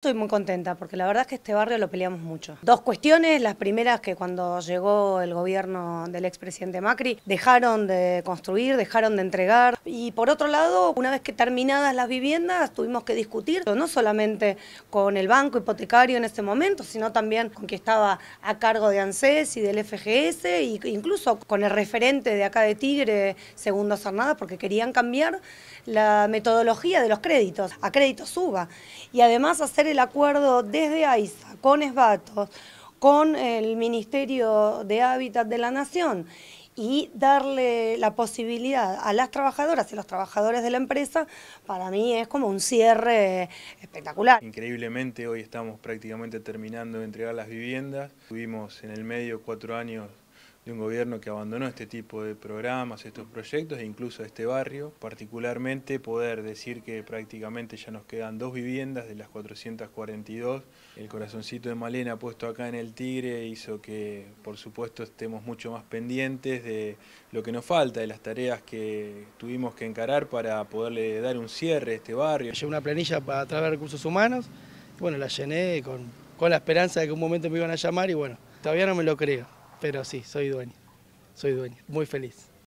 Estoy muy contenta porque la verdad es que este barrio lo peleamos mucho. Dos cuestiones, las primeras que cuando llegó el gobierno del expresidente Macri dejaron de construir, dejaron de entregar y por otro lado, una vez que terminadas las viviendas tuvimos que discutir no solamente con el banco hipotecario en ese momento, sino también con quien estaba a cargo de ANSES y del FGS e incluso con el referente de acá de Tigre, Segundo nada porque querían cambiar la metodología de los créditos a crédito suba y además hacer el acuerdo desde AISA, con Esbatos, con el Ministerio de Hábitat de la Nación y darle la posibilidad a las trabajadoras y los trabajadores de la empresa, para mí es como un cierre espectacular. Increíblemente hoy estamos prácticamente terminando de entregar las viviendas. Tuvimos en el medio cuatro años de un gobierno que abandonó este tipo de programas, estos proyectos e incluso este barrio. Particularmente poder decir que prácticamente ya nos quedan dos viviendas de las 442. El corazoncito de Malena puesto acá en el Tigre hizo que por supuesto estemos mucho más pendientes de lo que nos falta, de las tareas que tuvimos que encarar para poderle dar un cierre a este barrio. Llevo una planilla para través recursos humanos, bueno, la llené con, con la esperanza de que un momento me iban a llamar y bueno, todavía no me lo creo. Pero sí, soy dueño. Soy dueño. Muy feliz.